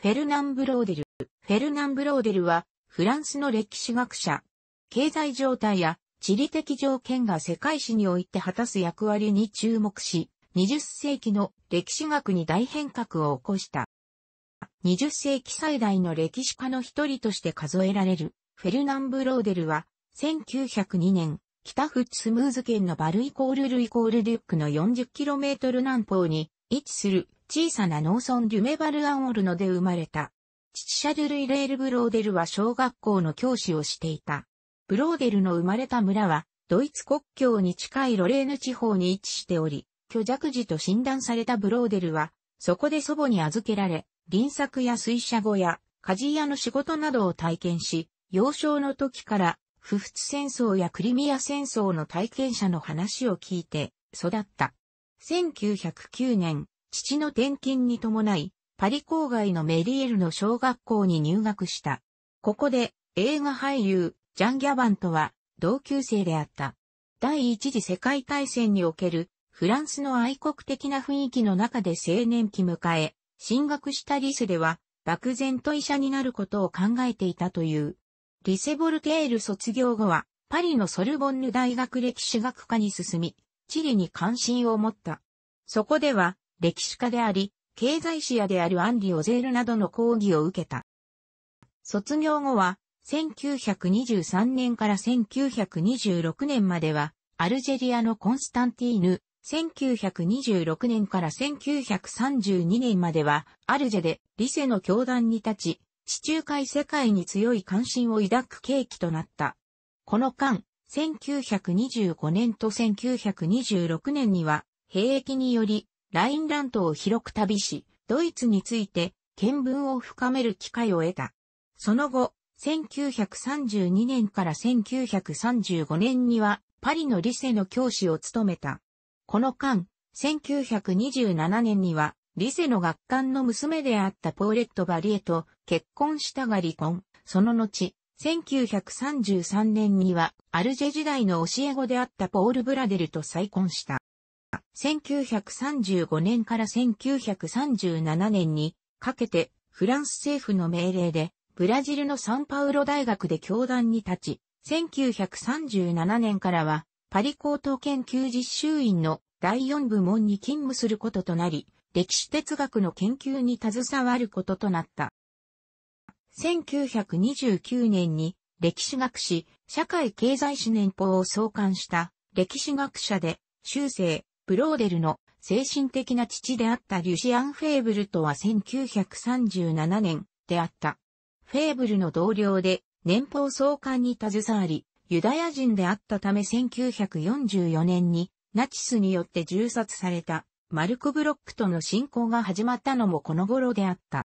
フェルナン・ブローデル。フェルナン・ブローデルは、フランスの歴史学者。経済状態や地理的条件が世界史において果たす役割に注目し、20世紀の歴史学に大変革を起こした。20世紀最大の歴史家の一人として数えられる、フェルナン・ブローデルは、1902年、北フッツムーズ県のバルイコールルイコールデュックの 40km 南方に位置する小さな農村デュメバルアンオルノで生まれた。父シャルル・イレール・ブローデルは小学校の教師をしていた。ブローデルの生まれた村は、ドイツ国境に近いロレーヌ地方に位置しており、虚弱児と診断されたブローデルは、そこで祖母に預けられ、輪作や水車小や鍛冶屋の仕事などを体験し、幼少の時から、不仏戦争やクリミア戦争の体験者の話を聞いて育った。1909年、父の転勤に伴い、パリ郊外のメリエルの小学校に入学した。ここで映画俳優、ジャン・ギャバンとは同級生であった。第一次世界大戦におけるフランスの愛国的な雰囲気の中で青年期迎え、進学したリスでは漠然と医者になることを考えていたという。リセ・ボルテール卒業後はパリのソルボンヌ大学歴史学科に進み、地理に関心を持った。そこでは、歴史家であり、経済史家であるアンリ・オゼールなどの講義を受けた。卒業後は、1923年から1926年までは、アルジェリアのコンスタンティーヌ、1926年から1932年までは、アルジェでリセの教団に立ち、地中海世界に強い関心を抱く契機となった。この間、1925年と1926年には、兵役により、ラインラントを広く旅し、ドイツについて見聞を深める機会を得た。その後、1932年から1935年にはパリのリセの教師を務めた。この間、1927年にはリセの学館の娘であったポーレット・バリエと結婚したが離婚。その後、1933年には、アルジェ時代の教え子であったポール・ブラデルと再婚した。1935年から1937年にかけて、フランス政府の命令で、ブラジルのサンパウロ大学で教団に立ち、1937年からは、パリ高等研究実習院の第四部門に勤務することとなり、歴史哲学の研究に携わることとなった。1929年に歴史学史、社会経済史年報を創刊した歴史学者で、修正、ブローデルの精神的な父であったリュシアン・フェーブルとは1937年であった。フェーブルの同僚で年報創刊に携わり、ユダヤ人であったため1944年にナチスによって銃殺されたマルコ・ブロックとの進行が始まったのもこの頃であった。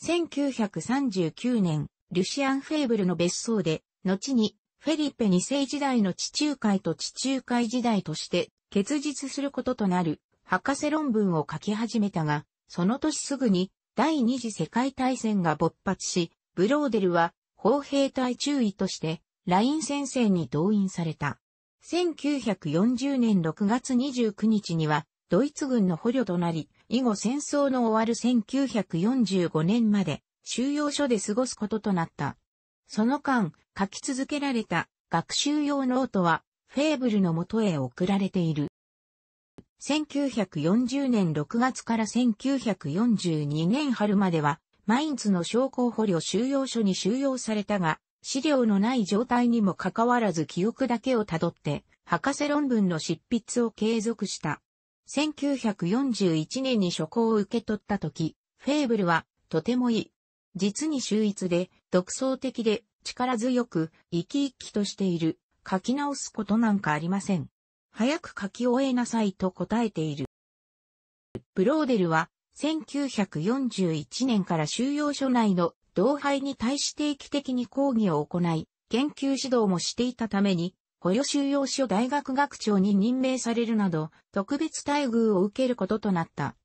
1939年、ルシアン・フェーブルの別荘で、後に、フェリペ2世時代の地中海と地中海時代として、結実することとなる、博士論文を書き始めたが、その年すぐに、第二次世界大戦が勃発し、ブローデルは、砲兵隊中尉として、ライン先生に動員された。1940年6月29日には、ドイツ軍の捕虜となり、以後戦争の終わる1945年まで収容所で過ごすこととなった。その間、書き続けられた学習用ノートは、フェーブルのもとへ送られている。1940年6月から1942年春までは、マインツの商工捕虜収容所に収容されたが、資料のない状態にもかかわらず記憶だけをたどって、博士論文の執筆を継続した。1941年に初稿を受け取った時、フェーブルは、とてもいい。実に秀逸で、独創的で、力強く、生き生きとしている。書き直すことなんかありません。早く書き終えなさいと答えている。ブローデルは、1941年から収容所内の同輩に対し定期的に講義を行い、研究指導もしていたために、雇用収容所大学学長に任命されるなど、特別待遇を受けることとなった。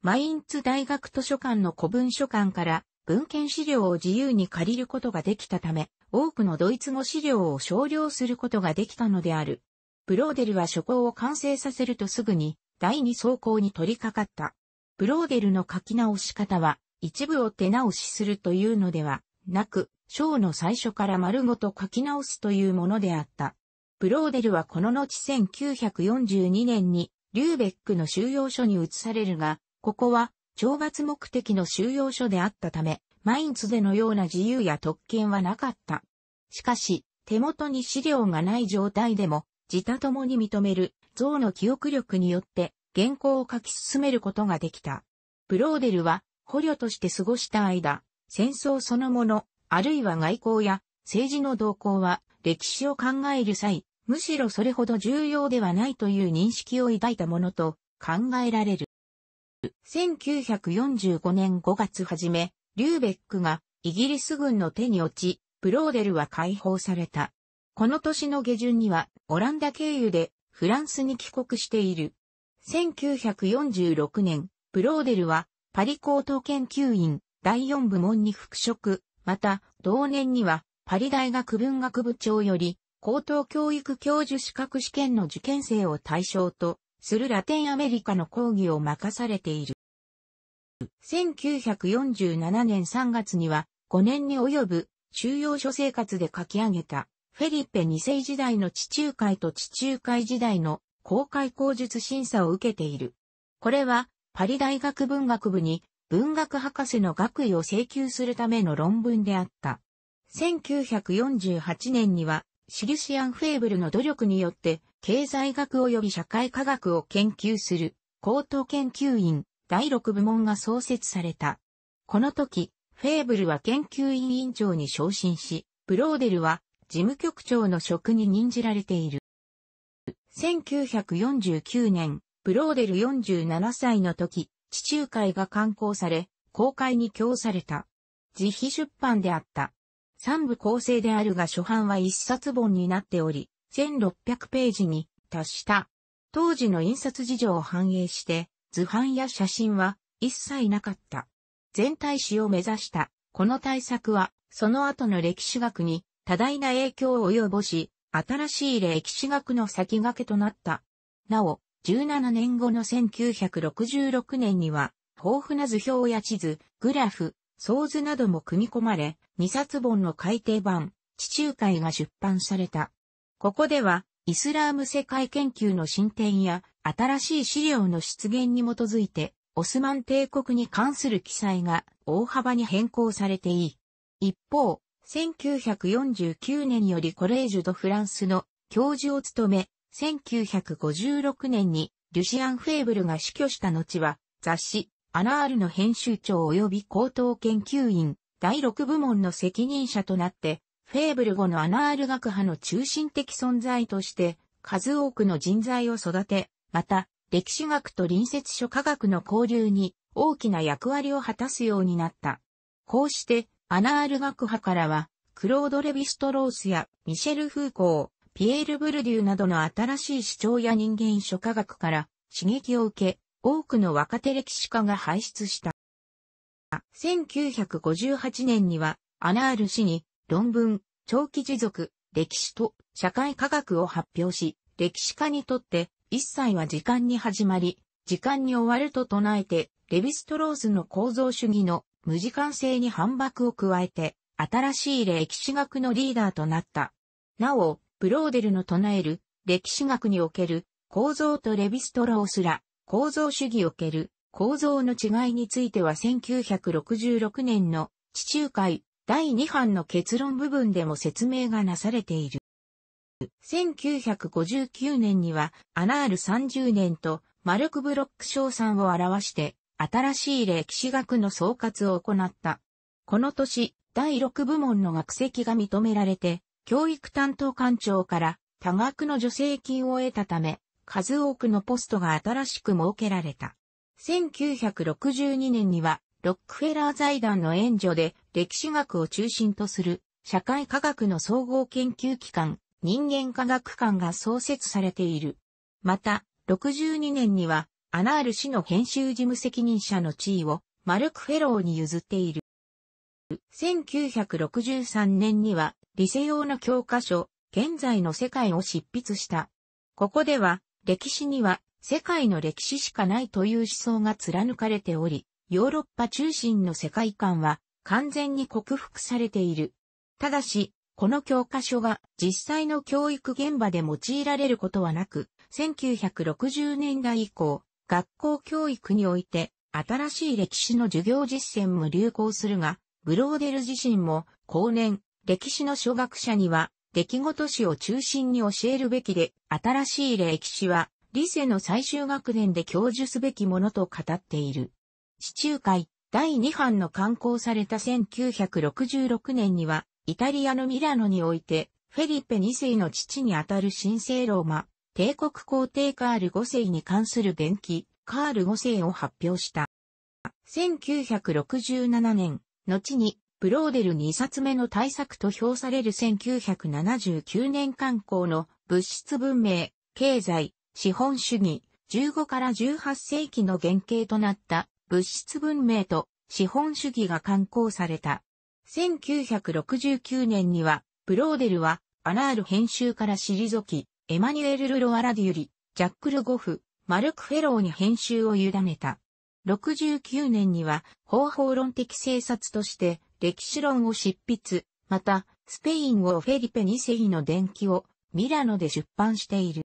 マインツ大学図書館の古文書館から文献資料を自由に借りることができたため、多くのドイツ語資料を少量することができたのである。ブローデルは書稿を完成させるとすぐに第二走行に取り掛かった。ブローデルの書き直し方は一部を手直しするというのではなく、章の最初から丸ごと書き直すというものであった。ブローデルはこの後1942年にリューベックの収容所に移されるが、ここは懲罰目的の収容所であったため、マインツでのような自由や特権はなかった。しかし、手元に資料がない状態でも、自他ともに認める、像の記憶力によって、原稿を書き進めることができた。ブローデルは、捕虜として過ごした間、戦争そのもの、あるいは外交や政治の動向は、歴史を考える際、むしろそれほど重要ではないという認識を抱いたものと考えられる。1945年5月初め、リューベックがイギリス軍の手に落ち、ブローデルは解放された。この年の下旬にはオランダ経由でフランスに帰国している。1946年、ブローデルはパリ高等研究院第4部門に復職、また同年にはパリ大学文学部長より高等教育教授資格試験の受験生を対象とするラテンアメリカの講義を任されている。1947年3月には5年に及ぶ収容所生活で書き上げたフェリッペ2世時代の地中海と地中海時代の公開口述審査を受けている。これはパリ大学文学部に文学博士の学位を請求するための論文であった。1948年にはシリシアン・フェーブルの努力によって、経済学及び社会科学を研究する、高等研究院第6部門が創設された。この時、フェーブルは研究委員長に昇進し、ブローデルは事務局長の職に任じられている。1949年、ブローデル47歳の時、地中海が刊行され、公開に供された。自費出版であった。三部構成であるが初版は一冊本になっており、1600ページに達した。当時の印刷事情を反映して、図版や写真は一切なかった。全体史を目指した、この対策は、その後の歴史学に多大な影響を及ぼし、新しい歴史学の先駆けとなった。なお、17年後の1966年には、豊富な図表や地図、グラフ、ソー図なども組み込まれ、二冊本の改訂版、地中海が出版された。ここでは、イスラーム世界研究の進展や、新しい資料の出現に基づいて、オスマン帝国に関する記載が大幅に変更されていい。一方、1949年よりコレージュ・ド・フランスの教授を務め、1956年にリュシアン・フェーブルが死去した後は、雑誌、アナールの編集長及び高等研究員、第6部門の責任者となって、フェーブル語のアナール学派の中心的存在として、数多くの人材を育て、また、歴史学と隣接諸科学の交流に大きな役割を果たすようになった。こうして、アナール学派からは、クロード・レヴィストロースやミシェル・フーコー、ピエール・ブルデューなどの新しい主張や人間諸科学から刺激を受け、多くの若手歴史家が輩出した。1958年には、アナール氏に論文、長期持続、歴史と社会科学を発表し、歴史家にとって一切は時間に始まり、時間に終わると唱えて、レヴィストロースの構造主義の無時間性に反駁を加えて、新しい歴史学のリーダーとなった。なお、ブローデルの唱える歴史学における構造とレヴィストロースら構造主義おける構造の違いについては1966年の地中海第2版の結論部分でも説明がなされている。1959年にはアナール30年とマルク・ブロック賞賛を表して新しい歴史学の総括を行った。この年、第6部門の学籍が認められて、教育担当官庁から多額の助成金を得たため、数多くのポストが新しく設けられた。1962年には、ロックフェラー財団の援助で歴史学を中心とする社会科学の総合研究機関、人間科学館が創設されている。また、62年には、アナール氏の編集事務責任者の地位をマルクフェローに譲っている。1963年には、理性用の教科書、現在の世界を執筆した。ここでは、歴史には世界の歴史しかないという思想が貫かれており、ヨーロッパ中心の世界観は完全に克服されている。ただし、この教科書が実際の教育現場で用いられることはなく、1960年代以降、学校教育において新しい歴史の授業実践も流行するが、ブローデル自身も後年、歴史の初学者には出来事史を中心に教えるべきで、新しい歴史は、理性の最終学年で教授すべきものと語っている。地中海第2版の刊行された1966年には、イタリアのミラノにおいて、フェリペ2世の父にあたる神聖ローマ、帝国皇帝カール5世に関する元気、カール5世を発表した。1967年、後にブローデル2冊目の対策と評される1979年刊行の物質文明、経済、資本主義、15から18世紀の原型となった物質文明と資本主義が刊行された。1969年には、ブローデルはアナール編集から退き、エマニュエル・ルロアラデュリ、ジャック・ルゴフ、マルク・フェローに編集を委ねた。69年には、方法論的政策として、歴史論を執筆、また、スペイン語フェリペ2世の伝記をミラノで出版している。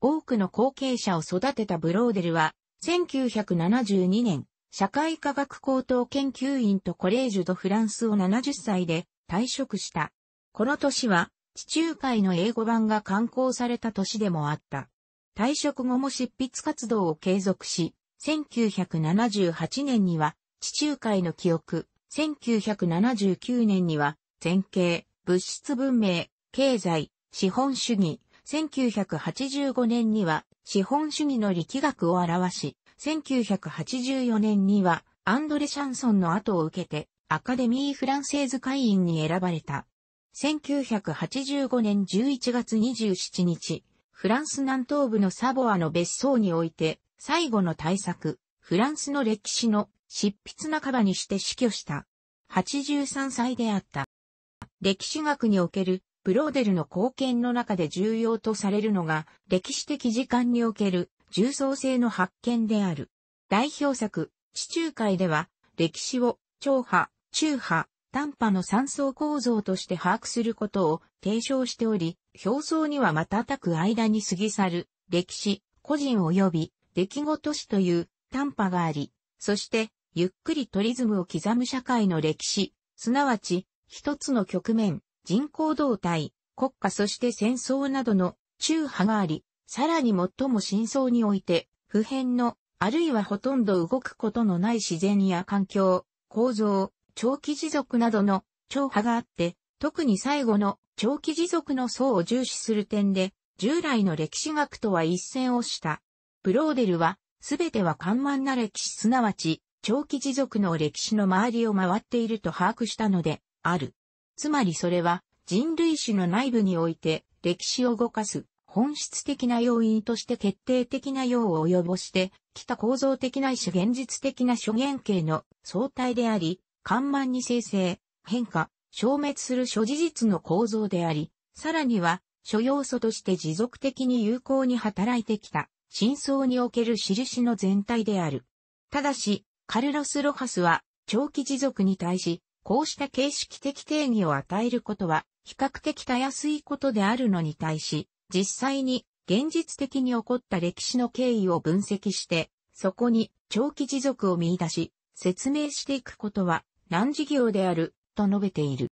多くの後継者を育てたブローデルは、1972年、社会科学高等研究院とコレージュ・ド・フランスを70歳で退職した。この年は、地中海の英語版が刊行された年でもあった。退職後も執筆活動を継続し、1978年には、地中海の記憶、1979年には、前景、物質文明、経済、資本主義、1985年には、資本主義の力学を表し、1984年には、アンドレ・シャンソンの後を受けて、アカデミー・フランセーズ会員に選ばれた。1985年11月27日、フランス南東部のサボアの別荘において、最後の大作、フランスの歴史の執筆半ばにして死去した。83歳であった。歴史学におけるブローデルの貢献の中で重要とされるのが歴史的時間における重層性の発見である。代表作、地中海では歴史を長波、中波、短波の三層構造として把握することを提唱しており、表層には瞬く間に過ぎ去る歴史、個人及び出来事史という短波があり、そしてゆっくりとリズムを刻む社会の歴史、すなわち、一つの局面、人口動態、国家そして戦争などの中派があり、さらに最も真相において、普遍の、あるいはほとんど動くことのない自然や環境、構造、長期持続などの超派があって、特に最後の長期持続の層を重視する点で、従来の歴史学とは一線をした。ブローデルは、すべては緩慢な歴史すなわち、長期持続の歴史の周りを回っていると把握したので、ある。つまりそれは、人類史の内部において、歴史を動かす、本質的な要因として決定的な用を及ぼして、きた構造的ないし現実的な諸原形の相対であり、緩慢に生成、変化、消滅する諸事実の構造であり、さらには、諸要素として持続的に有効に働いてきた、真相における印の全体である。ただし、カルロス・ロハスは、長期持続に対し、こうした形式的定義を与えることは、比較的たやすいことであるのに対し、実際に現実的に起こった歴史の経緯を分析して、そこに長期持続を見出し、説明していくことは難事業である、と述べている。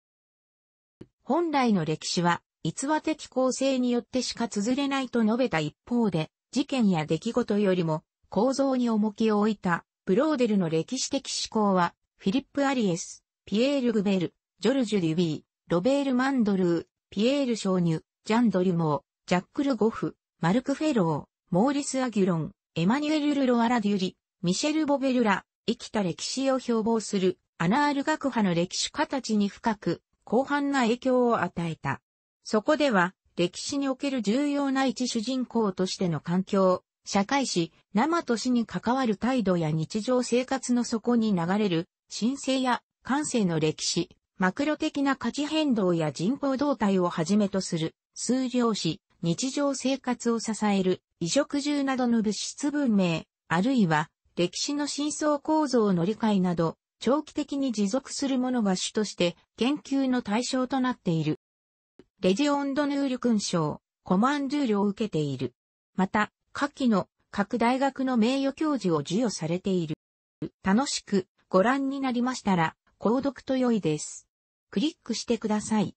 本来の歴史は、逸話的構成によってしか綴れないと述べた一方で、事件や出来事よりも構造に重きを置いたブローデルの歴史的思考は、フィリップ・アリエス、ピエール・グベル、ジョルジュ・デュビー、ロベール・マンドルー、ピエール・ショーニュ、ジャン・ドリュモー、ジャック・ル・ゴフ、マルク・フェロー、モーリス・アギュロン、エマニュエル・ルロ・アラデュリ、ミシェル・ボベルラ、生きた歴史を標榜する、アナール学派の歴史家たちに深く、広範な影響を与えた。そこでは、歴史における重要な一主人公としての環境、社会史、生と死に関わる態度や日常生活の底に流れる、神聖や感性の歴史、マクロ的な価値変動や人口動態をはじめとする、数量史、日常生活を支える、異食獣などの物質文明、あるいは、歴史の真相構造の理解など、長期的に持続するものが主として研究の対象となっている。レジオンドヌール勲章、コマンドゥールを受けている。また、下記の各大学の名誉教授を授与されている。楽しくご覧になりましたら、購読と良いです。クリックしてください。